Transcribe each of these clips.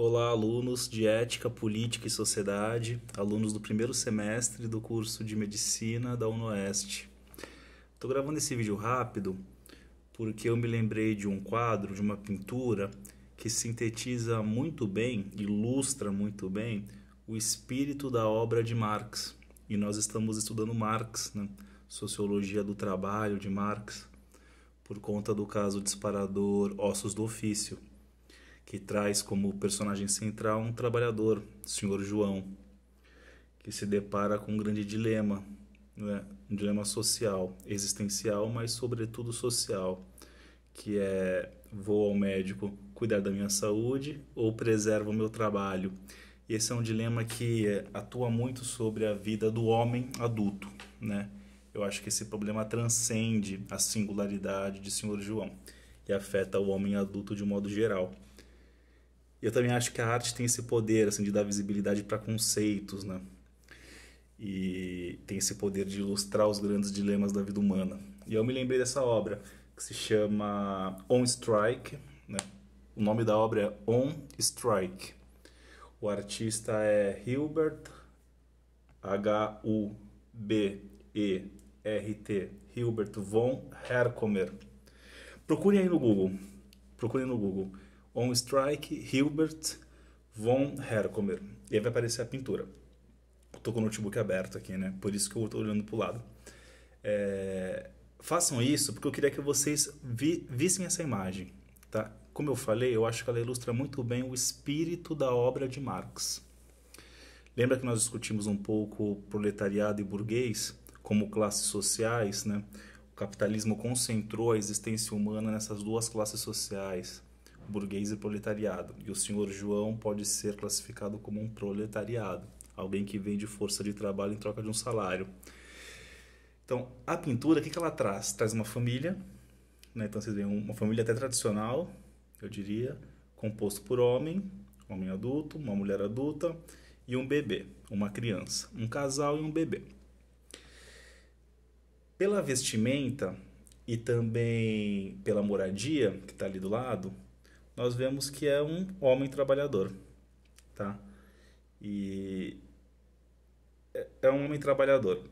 Olá, alunos de Ética, Política e Sociedade, alunos do primeiro semestre do curso de Medicina da UNOeste. Estou gravando esse vídeo rápido porque eu me lembrei de um quadro, de uma pintura que sintetiza muito bem, ilustra muito bem o espírito da obra de Marx. E nós estamos estudando Marx, né? Sociologia do Trabalho de Marx, por conta do caso disparador Ossos do Ofício que traz como personagem central um trabalhador, o senhor João, que se depara com um grande dilema, né? um dilema social, existencial, mas sobretudo social, que é vou ao médico cuidar da minha saúde ou preservo o meu trabalho. E esse é um dilema que atua muito sobre a vida do homem adulto, né? Eu acho que esse problema transcende a singularidade de Senhor João e afeta o homem adulto de um modo geral. E eu também acho que a arte tem esse poder assim de dar visibilidade para conceitos, né? E tem esse poder de ilustrar os grandes dilemas da vida humana. E eu me lembrei dessa obra que se chama On Strike, né? O nome da obra é On Strike. O artista é Hilbert H U B E R T Hilbert von Herkomer. Procurem aí no Google. Procurem no Google. On Strike, Hilbert von Herkomer. E aí vai aparecer a pintura. Estou com o notebook aberto aqui, né? Por isso que eu estou olhando para o lado. É... Façam isso porque eu queria que vocês vi vissem essa imagem, tá? Como eu falei, eu acho que ela ilustra muito bem o espírito da obra de Marx. Lembra que nós discutimos um pouco proletariado e burguês como classes sociais, né? O capitalismo concentrou a existência humana nessas duas classes sociais burguês e proletariado. E o senhor João pode ser classificado como um proletariado, alguém que vende força de trabalho em troca de um salário. Então, a pintura, o que, ela traz? Traz uma família, né? então vocês veem uma família até tradicional, eu diria, composto por homem, homem adulto, uma mulher adulta e um bebê, uma criança, um casal e um bebê. Pela vestimenta e também pela moradia, que está ali do lado, nós vemos que é um homem trabalhador, tá? E é, é um homem trabalhador.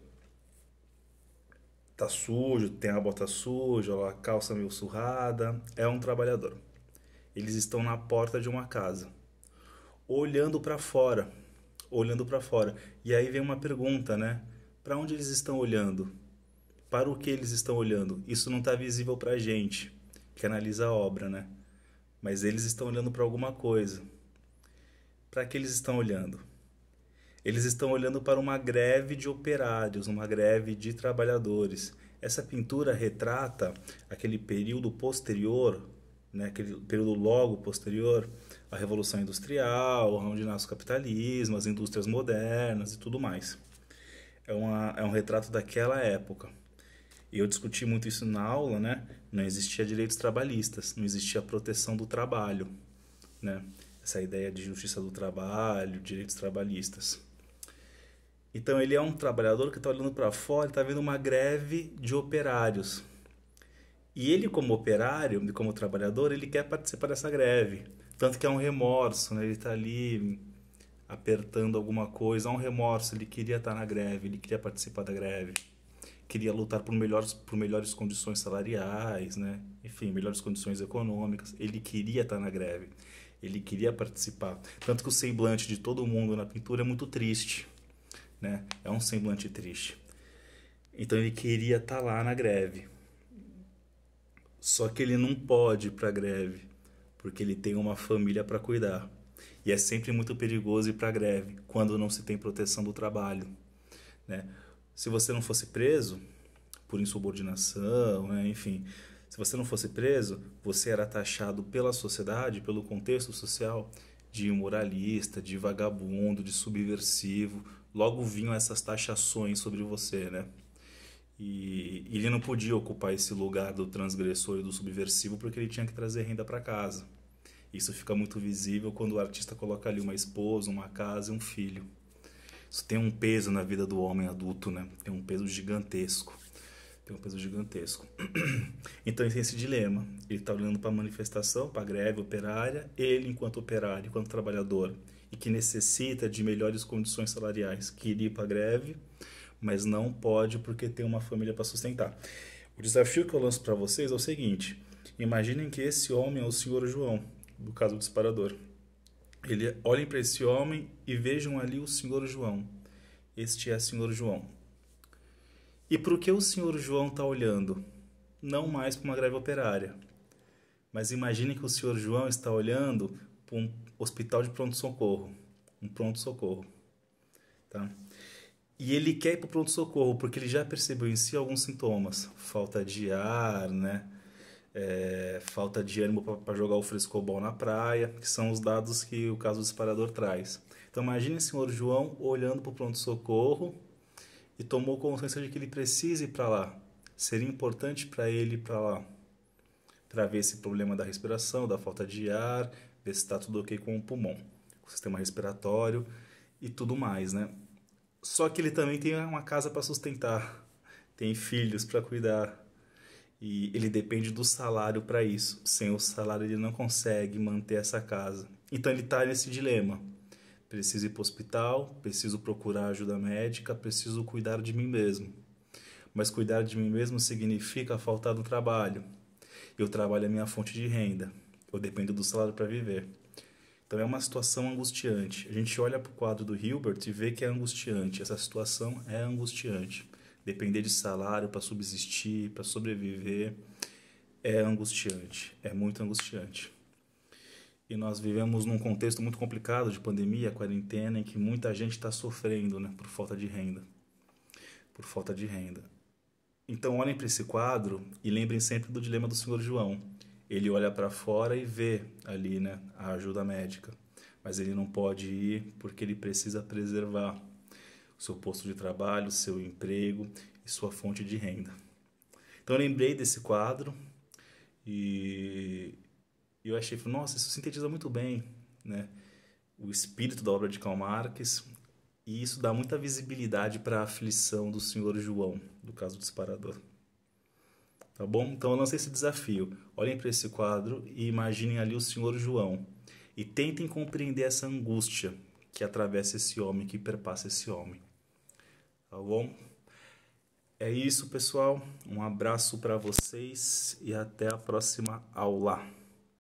Tá sujo, tem a bota suja, a calça meio surrada, é um trabalhador. Eles estão na porta de uma casa, olhando para fora, olhando para fora. E aí vem uma pergunta, né? Para onde eles estão olhando? Para o que eles estão olhando? Isso não está visível para a gente, que analisa a obra, né? mas eles estão olhando para alguma coisa. Para que eles estão olhando? Eles estão olhando para uma greve de operários, uma greve de trabalhadores. Essa pintura retrata aquele período posterior, né, aquele período logo posterior à Revolução Industrial, onde nasce o capitalismo, as indústrias modernas e tudo mais. É, uma, é um retrato daquela época. Eu discuti muito isso na aula, né? Não existia direitos trabalhistas, não existia proteção do trabalho, né? Essa ideia de justiça do trabalho, direitos trabalhistas. Então ele é um trabalhador que está olhando para fora, está vendo uma greve de operários. E ele, como operário, como trabalhador, ele quer participar dessa greve. Tanto que é um remorso, né? Ele está ali apertando alguma coisa, há é um remorso, ele queria estar tá na greve, ele queria participar da greve queria lutar por melhores, por melhores condições salariais, né? enfim, melhores condições econômicas. Ele queria estar na greve, ele queria participar. Tanto que o semblante de todo mundo na pintura é muito triste. Né? É um semblante triste. Então ele queria estar lá na greve. Só que ele não pode ir para a greve, porque ele tem uma família para cuidar. E é sempre muito perigoso ir para a greve quando não se tem proteção do trabalho. Né? se você não fosse preso por insubordinação, né? enfim, se você não fosse preso, você era taxado pela sociedade, pelo contexto social, de moralista, de vagabundo, de subversivo. Logo vinham essas taxações sobre você, né? E ele não podia ocupar esse lugar do transgressor e do subversivo porque ele tinha que trazer renda para casa. Isso fica muito visível quando o artista coloca ali uma esposa, uma casa e um filho. Isso tem um peso na vida do homem adulto, né? Tem um peso gigantesco. Tem um peso gigantesco. Então ele tem é esse dilema. Ele está olhando para a manifestação, para a greve operária, ele enquanto operário, enquanto trabalhador, e que necessita de melhores condições salariais, quer ir para a greve, mas não pode porque tem uma família para sustentar. O desafio que eu lanço para vocês é o seguinte: imaginem que esse homem é o senhor João, do caso do disparador. Ele olhem para esse homem e vejam ali o Senhor João. Este é o Senhor João. E por que o Senhor João está olhando? Não mais para uma greve operária. Mas imagine que o Senhor João está olhando para um hospital de pronto-socorro. Um pronto-socorro. Tá? E ele quer ir para o pronto-socorro porque ele já percebeu em si alguns sintomas. Falta de ar, né? é, falta de ânimo para jogar o frescobol na praia, que são os dados que o caso do disparador traz. Então imagine o senhor João olhando para o pronto-socorro e tomou consciência de que ele precisa ir para lá. Seria importante para ele ir para lá. Para ver esse problema da respiração, da falta de ar, ver se está tudo ok com o pulmão, com o sistema respiratório e tudo mais, né? Só que ele também tem uma casa para sustentar, tem filhos para cuidar, e ele depende do salário para isso. Sem o salário, ele não consegue manter essa casa. Então, ele está nesse dilema. Preciso ir para o hospital, preciso procurar ajuda médica, preciso cuidar de mim mesmo. Mas cuidar de mim mesmo significa faltar do trabalho. E o trabalho é minha fonte de renda. Eu dependo do salário para viver. Então é uma situação angustiante. A gente olha para o quadro do Hilbert e vê que é angustiante. Essa situação é angustiante depender de salário para subsistir, para sobreviver, é angustiante, é muito angustiante. E nós vivemos num contexto muito complicado de pandemia, quarentena, em que muita gente está sofrendo né, por falta de renda. Por falta de renda. Então, olhem para esse quadro e lembrem sempre do dilema do senhor João. Ele olha para fora e vê ali né, a ajuda médica, mas ele não pode ir porque ele precisa preservar seu posto de trabalho, seu emprego e sua fonte de renda. Então eu lembrei desse quadro e eu achei, nossa, isso sintetiza muito bem, né? O espírito da obra de Karl Marx e isso dá muita visibilidade para a aflição do senhor João, do caso do disparador. Tá bom? Então eu lancei esse desafio. Olhem para esse quadro e imaginem ali o senhor João e tentem compreender essa angústia que atravessa esse homem, que perpassa esse homem. Tá bom? É isso, pessoal. Um abraço para vocês e até a próxima aula.